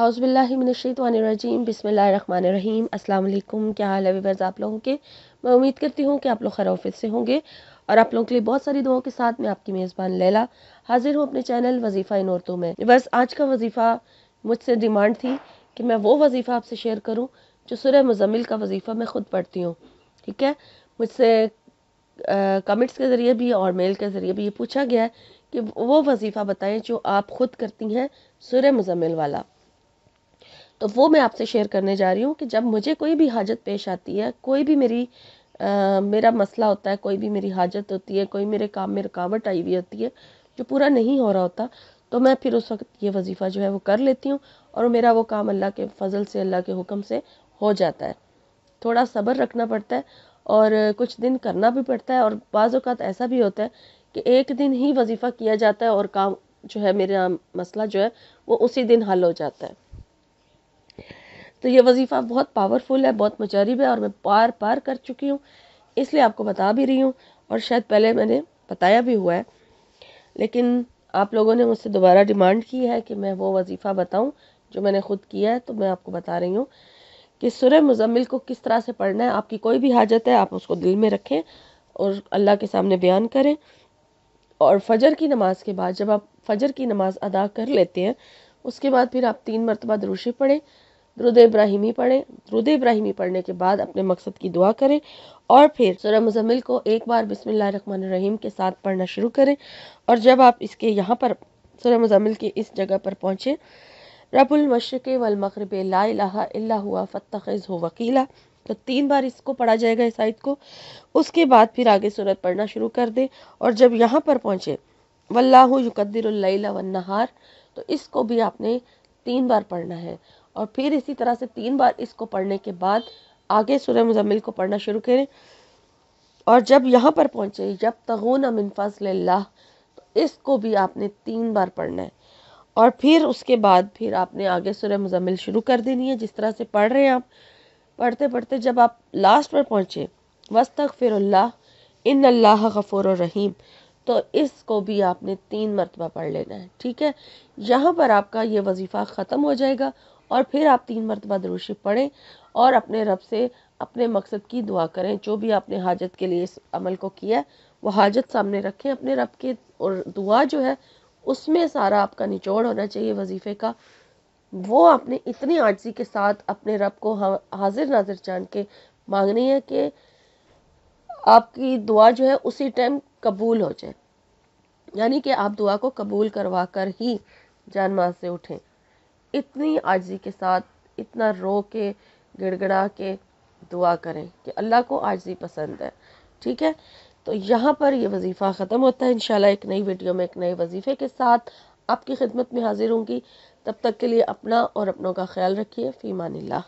हाउसबिल्लिमिनशीतवानरजीम बिसमीम अल्लाम क्या हाल है वीवर्स आप लोगों के मैं उम्मीद करती हूँ कि आप लोग खराफिस से होंगे और आप लोगों के लिए बहुत सारी दुआओं के साथ मैं आपकी मेज़बान लैला हाजिर हूँ अपने चैनल वजीफ़ा इन औरतों में बस आज का वजीफ़ा मुझसे डिमांड थी कि मैं वो वजीफ़ा आपसे शेयर करूँ जो सुरह मजमिल का वजीफ़ा मैं ख़ुद पढ़ती हूँ ठीक है मुझसे कमेंट्स के ज़रिए भी और मेल के ज़रिए भी ये पूछा गया है कि वो वजीफ़ा बताएं जो आप ख़ुद करती हैं सुरह मजमिल वाला तो वो मैं आपसे शेयर करने जा रही हूँ कि जब मुझे कोई भी हाजत पेश आती है कोई भी मेरी आ, मेरा मसला होता है कोई भी मेरी हाजत होती है कोई मेरे काम में रुकावट आई हुई होती है जो पूरा नहीं हो रहा होता तो मैं फिर उस वक्त ये वजीफ़ा जो है वो कर लेती हूँ और मेरा वो काम अल्लाह के फजल से अल्लाह के हुक्म से हो जाता है थोड़ा सब्र रखना पड़ता है और कुछ दिन करना भी पड़ता है और बाज़ ऐसा भी होता है कि एक दिन ही वजीफ़ा किया जाता है और काम जो है मेरा मसला जो है वो उसी दिन हल हो जाता है तो ये वजीफ़ा बहुत पावरफुल है बहुत मुजरब है और मैं पार पार कर चुकी हूँ इसलिए आपको बता भी रही हूँ और शायद पहले मैंने बताया भी हुआ है लेकिन आप लोगों ने मुझसे दोबारा डिमांड की है कि मैं वो वजीफ़ा बताऊँ जो मैंने ख़ुद किया है तो मैं आपको बता रही हूँ कि सुर मुजम्मिल को किस तरह से पढ़ना है आपकी कोई भी हाजत है आप उसको दिल में रखें और अल्लाह के सामने बयान करें और फजर की नमाज़ के बाद जब आप फजर की नमाज़ अदा कर लेते हैं उसके बाद फिर आप तीन मरतबा दरूशी पढ़ें द्रुद इब्राहिमी पढ़ें द्रुद इब्राहिमी पढ़ने के बाद अपने मकसद की दुआ करें और फिर सूरह मुजम्मिल को एक बार बिसमिल्ल रहीम के साथ पढ़ना शुरू करें और जब आप इसके यहाँ पर सूरह मुजम्मिल की इस जगह पर पहुँचें रबुलमशरक वलमगरब ला हुआ हो वकीला तो तीन बार इसको पढ़ा जाएगा इस आयत को उसके बाद फिर आगे सूरत पढ़ना शुरू कर दें और जब यहाँ पर पहुँचे वल्लाह युकद्दिर वन्नहार तो इसको भी आपने तीन बार पढ़ना है और फिर इसी तरह से तीन बार इसको पढ़ने के बाद आगे सुर मुजम्मिल को पढ़ना शुरू करें और जब यहाँ पर पहुँचे जब तगुन अमिन फजल्ला तो इसको भी आपने तीन बार पढ़ना है और फिर उसके बाद फिर आपने आगे सुर मुजम्मिल शुरू कर देनी है जिस तरह से पढ़ रहे हैं आप पढ़ते पढ़ते जब आप लास्ट पर पहुँचे वस्तक फिर इन अल्लाह गफ़ोर रहीम तो इसको भी आपने तीन मरतबा पढ़ लेना है ठीक है यहाँ पर आपका ये वजीफ़ा ख़त्म हो जाएगा और फिर आप तीन मरतबा दरूशी पढ़ें और अपने रब से अपने मकसद की दुआ करें जो भी आपने हाजत के लिए इस अमल को किया वह हाजत सामने रखें अपने रब के और दुआ जो है उसमें सारा आपका निचोड़ होना चाहिए वजीफ़े का वो आपने इतनी आर्जी के साथ अपने रब को हाजिर नाजिर जान के मांगनी है कि आपकी दुआ जो है उसी टाइम कबूल हो जाए यानी कि आप दुआ को कबूल करवा कर ही जान माज से उठें इतनी आजी के साथ इतना रो के गिड़गड़ा के दुआ करें कि अल्लाह को आजी पसंद है ठीक है तो यहाँ पर ये वजीफ़ा ख़त्म होता है इन एक नई वीडियो में एक नए वजीफ़े के साथ आपकी खिदमत में हाजिर होंगी तब तक के लिए अपना और अपनों का ख्याल रखिए फ़ीमान